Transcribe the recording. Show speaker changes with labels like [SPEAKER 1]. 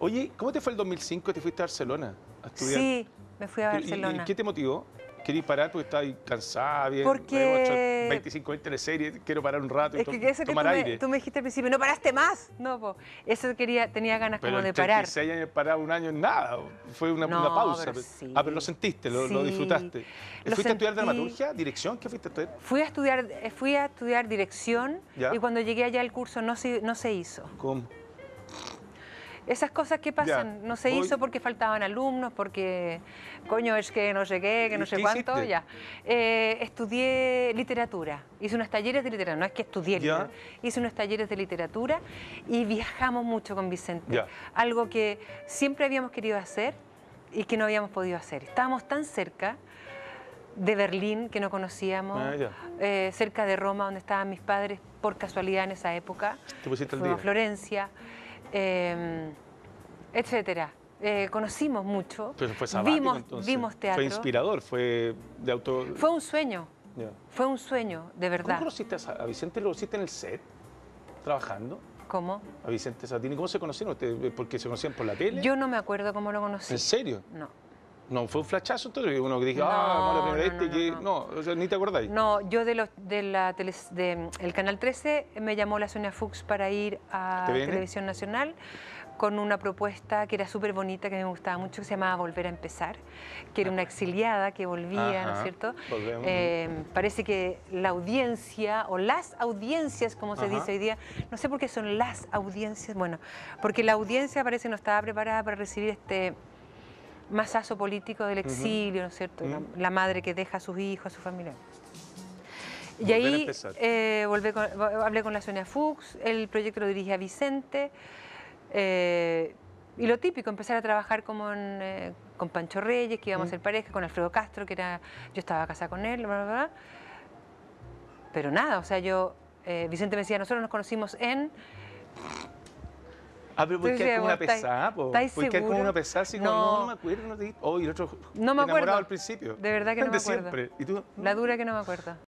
[SPEAKER 1] Oye, ¿cómo te fue el 2005? Te fuiste a Barcelona a estudiar. Sí,
[SPEAKER 2] me fui a Barcelona. ¿Y, qué
[SPEAKER 1] te motivó? ¿Querías parar porque estás cansada? Bien, Porque... 25 20 serie, quiero parar un rato y es que eso tomar que tú aire. Me, tú
[SPEAKER 2] me dijiste al principio, no paraste más. No, pues eso quería, tenía ganas como de parar. Pero
[SPEAKER 1] 36 años parado un año nada, fue una, pausa. Pero sí. Ah, pero lo sentiste, lo, disfrutaste. ¿Fuiste a estudiar dramaturgia, dirección? ¿Qué fuiste a estudiar?
[SPEAKER 2] Fui a estudiar, eh, fui a estudiar dirección y cuando llegué allá el curso no se, no se hizo. ¿Cómo? Esas cosas que pasan, no se hizo porque faltaban alumnos, porque coño es que no sé qué, que no sé cuánto, ya. Eh, estudié literatura, hice unos talleres de literatura, no es que estudié, hice unos talleres de literatura y viajamos mucho con Vicente, algo que siempre habíamos querido hacer y que no habíamos podido hacer. Estábamos tan cerca de Berlín que no conocíamos, ah, eh, cerca de Roma donde estaban mis padres por casualidad en esa época, ¿Te pusiste Florencia. Em, etcétera. Eh, conocimos mucho,
[SPEAKER 1] fue vimos, vimos teatro. Fue inspirador, fue de auto... Fue
[SPEAKER 2] un sueño, fue un sueño, de verdad. ¿Cómo conociste
[SPEAKER 1] a, Vicente? ¿Lo conociste en el set, trabajando? ¿Cómo? A Vicente Satini. ¿Cómo se conocieron ustedes? Eh, ¿Porque se conocían por la tele? Yo no
[SPEAKER 2] me acuerdo cómo lo conocí. ¿En serio? No.
[SPEAKER 1] No, fue un flachazo entonces, uno que dije, no, ah, la primera no, vez no, que... No, ni te acordáis.
[SPEAKER 2] No, yo de de la tele, de, Canal 13 me llamó la Sonia Fuchs para ir a Televisión Nacional con una propuesta que era súper bonita, que me gustaba mucho, que se llamaba Volver a empezar, que era una exiliada que volvía, ¿no es cierto? Eh, parece que la audiencia, o las audiencias, como se dice hoy día, no sé por qué son las audiencias, bueno, porque la audiencia parece no estaba preparada para recibir este masazo político del exilio, ¿no es cierto? Mm. la, madre que deja a sus hijos, a su familia. Y ahí eh, hablé con la Sonia Fuchs, el proyecto lo a Vicente. Eh, y lo típico, empezar a trabajar como eh, con Pancho Reyes, que íbamos a ser pareja, con Alfredo Castro, que era yo estaba casada con él, Pero nada, o sea, yo, eh, Vicente me decía, nosotros nos conocimos en... Ah, pero ¿por qué como una pesada? como una pesada? no, no, me
[SPEAKER 1] acuerdo, no oh, y el otro no me acuerdo. al principio. De verdad que no me acuerdo. Siempre. La
[SPEAKER 2] dura que no me acuerdo.